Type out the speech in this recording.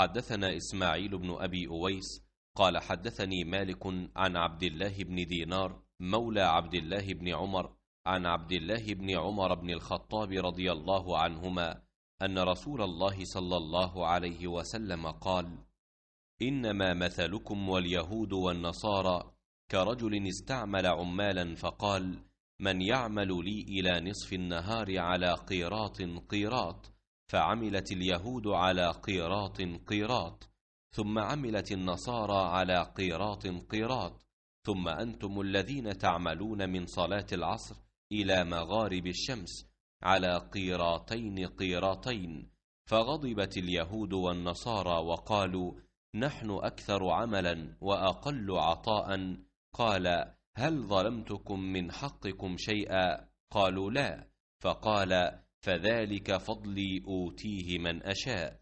حدثنا إسماعيل بن أبي أويس قال حدثني مالك عن عبد الله بن دينار مولى عبد الله بن عمر عن عبد الله بن عمر بن الخطاب رضي الله عنهما أن رسول الله صلى الله عليه وسلم قال إنما مثلكم واليهود والنصارى كرجل استعمل عمالا فقال من يعمل لي إلى نصف النهار على قيراط قيراط فعملت اليهود على قيراط قيراط ثم عملت النصارى على قيراط قيراط ثم أنتم الذين تعملون من صلاة العصر إلى مغارب الشمس على قيراطين قيراطين فغضبت اليهود والنصارى وقالوا نحن أكثر عملا وأقل عطاء قال هل ظلمتكم من حقكم شيئا قالوا لا فقال فذلك فضلي أوتيه من أشاء